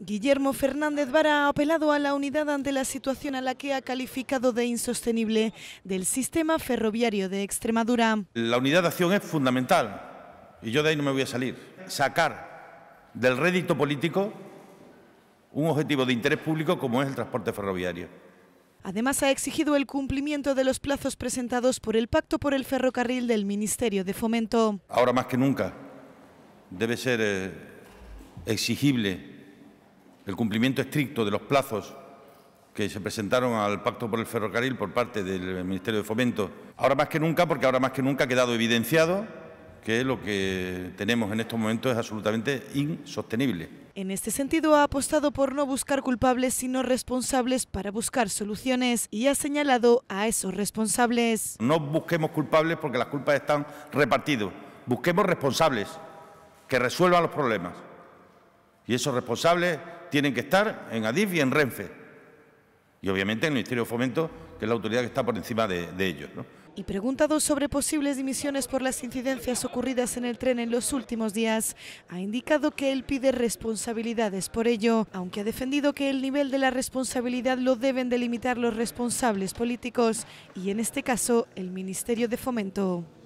Guillermo Fernández Vara ha apelado a la unidad ante la situación a la que ha calificado de insostenible del sistema ferroviario de Extremadura. La unidad de acción es fundamental y yo de ahí no me voy a salir. Sacar del rédito político un objetivo de interés público como es el transporte ferroviario. Además, ha exigido el cumplimiento de los plazos presentados por el Pacto por el Ferrocarril del Ministerio de Fomento. Ahora más que nunca debe ser eh, exigible el cumplimiento estricto de los plazos que se presentaron al Pacto por el Ferrocarril por parte del Ministerio de Fomento. Ahora más que nunca, porque ahora más que nunca ha quedado evidenciado que lo que tenemos en estos momentos es absolutamente insostenible. En este sentido ha apostado por no buscar culpables sino responsables para buscar soluciones y ha señalado a esos responsables. No busquemos culpables porque las culpas están repartidas, busquemos responsables que resuelvan los problemas. Y esos responsables tienen que estar en Adif y en Renfe. Y obviamente en el Ministerio de Fomento, que es la autoridad que está por encima de, ellos. Y preguntado sobre posibles dimisiones por las incidencias ocurridas en el tren en los últimos días, ha indicado que él pide responsabilidades por ello, aunque ha defendido que el nivel de la responsabilidad lo deben delimitar los responsables políticos y en este caso el Ministerio de Fomento.